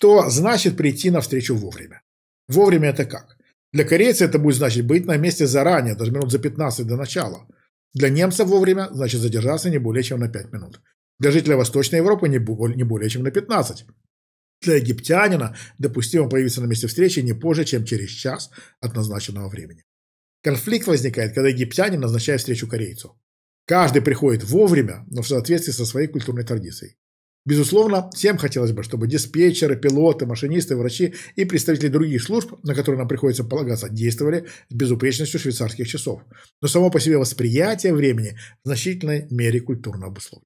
Что значит прийти навстречу вовремя? Вовремя это как? Для корейца это будет значить быть на месте заранее, даже минут за 15 до начала. Для немца вовремя значит задержаться не более чем на 5 минут. Для жителя Восточной Европы не более чем на 15. Для египтянина допустимо появиться на месте встречи не позже, чем через час от назначенного времени. Конфликт возникает, когда египтянин назначает встречу корейцу. Каждый приходит вовремя, но в соответствии со своей культурной традицией. Безусловно, всем хотелось бы, чтобы диспетчеры, пилоты, машинисты, врачи и представители других служб, на которые нам приходится полагаться, действовали с безупречностью швейцарских часов. Но само по себе восприятие времени в значительной мере культурно обусловлено.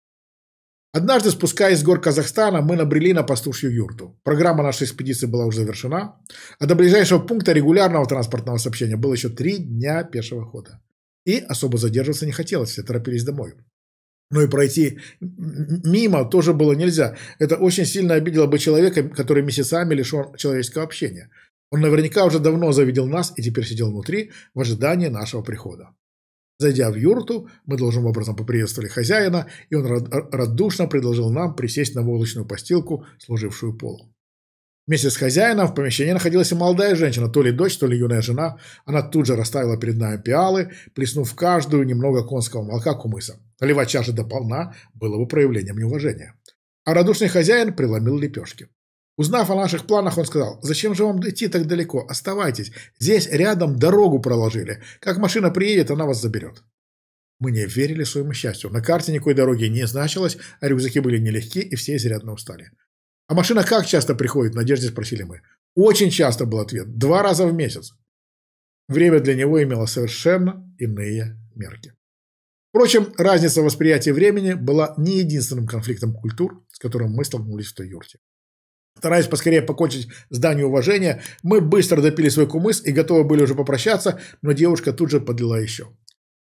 Однажды, спускаясь с гор Казахстана, мы набрели на пастушью юрту. Программа нашей экспедиции была уже завершена, а до ближайшего пункта регулярного транспортного сообщения было еще три дня пешего хода. И особо задерживаться не хотелось, все торопились домой но и пройти мимо тоже было нельзя. Это очень сильно обидело бы человека, который месяцами лишен человеческого общения. Он наверняка уже давно завидел нас и теперь сидел внутри в ожидании нашего прихода. Зайдя в юрту, мы должным образом поприветствовали хозяина, и он радушно предложил нам присесть на волочную постилку, служившую полом. Вместе с хозяином в помещении находилась молодая женщина, то ли дочь, то ли юная жена. Она тут же расставила перед нами пиалы, плеснув каждую немного конского молока кумыса. Наливать чаши до полна было бы проявлением неуважения. А радушный хозяин преломил лепешки. Узнав о наших планах, он сказал, «Зачем же вам идти так далеко? Оставайтесь. Здесь рядом дорогу проложили. Как машина приедет, она вас заберет». Мы не верили своему счастью. На карте никакой дороги не значилось, а рюкзаки были нелегки и все изрядно устали. «А машина как часто приходит?» – надежде спросили мы. «Очень часто» был ответ. «Два раза в месяц». Время для него имело совершенно иные мерки. Впрочем, разница восприятия времени была не единственным конфликтом культур, с которым мы столкнулись в той юрте. Стараясь поскорее покончить с данью уважения, мы быстро допили свой кумыс и готовы были уже попрощаться, но девушка тут же подлила еще.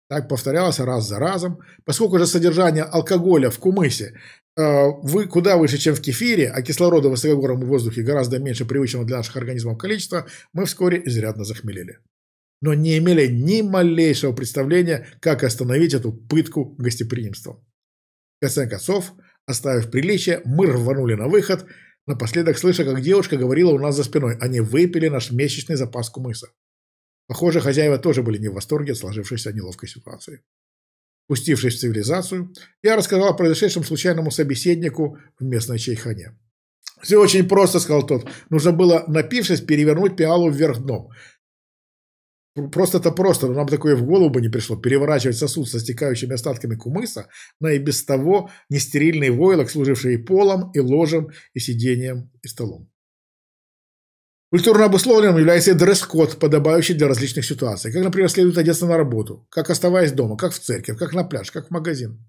Так повторялось раз за разом, поскольку же содержание алкоголя в кумысе а, вы куда выше, чем в кефире, а кислорода в высокогорном воздухе гораздо меньше привычного для наших организмов количества, мы вскоре изрядно захмелели. Но не имели ни малейшего представления, как остановить эту пытку гостеприимством. В конце концов, оставив приличие, мы рванули на выход, напоследок слыша, как девушка говорила у нас за спиной, они выпили наш месячный запас кумыса. Похоже, хозяева тоже были не в восторге от сложившейся неловкой ситуации. Пустившись в цивилизацию, я рассказал о произошедшем случайному собеседнику в местной чайхане. «Все очень просто», – сказал тот. «Нужно было, напившись, перевернуть пиалу вверх дном. Просто-то просто, но нам такое в голову бы не пришло, переворачивать сосуд со стекающими остатками кумыса на и без того нестерильный войлок, служивший и полом, и ложем, и сидением, и столом. Культурно обусловленным является и дресс-код, подобающий для различных ситуаций, как, например, следует одеться на работу, как оставаясь дома, как в церковь, как на пляж, как в магазин.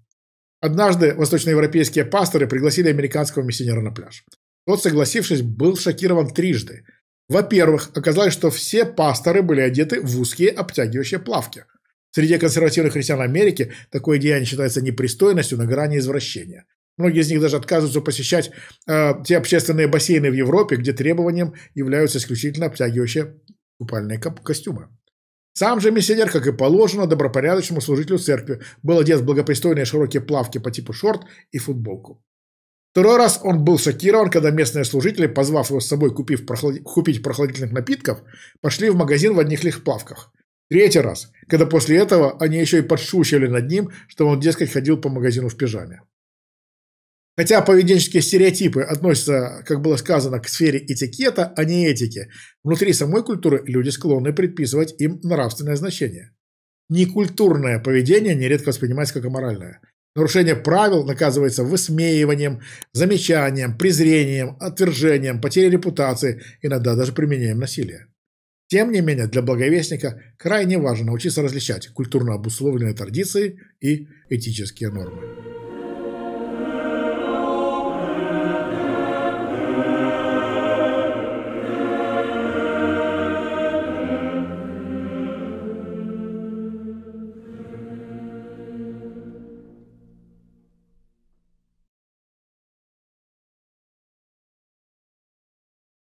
Однажды восточноевропейские пасторы пригласили американского миссионера на пляж. Тот, согласившись, был шокирован трижды. Во-первых, оказалось, что все пасторы были одеты в узкие обтягивающие плавки. Среди консервативных христиан Америки такое деяние считается непристойностью на грани извращения. Многие из них даже отказываются посещать э, те общественные бассейны в Европе, где требованием являются исключительно обтягивающие купальные костюмы. Сам же миссионер, как и положено, добропорядочному служителю церкви был одет в благопристойные широкие плавки по типу шорт и футболку. Второй раз он был шокирован, когда местные служители, позвав его с собой купив прохлад... купить прохладительных напитков, пошли в магазин в одних лишь плавках. Третий раз, когда после этого они еще и подшучивали над ним, что он, дескать, ходил по магазину в пижаме. Хотя поведенческие стереотипы относятся, как было сказано, к сфере этикета, а не этики, внутри самой культуры люди склонны предписывать им нравственное значение. Некультурное поведение нередко воспринимается как аморальное. Нарушение правил наказывается высмеиванием, замечанием, презрением, отвержением, потерей репутации, иногда даже применением насилия. Тем не менее, для благовестника крайне важно научиться различать культурно обусловленные традиции и этические нормы.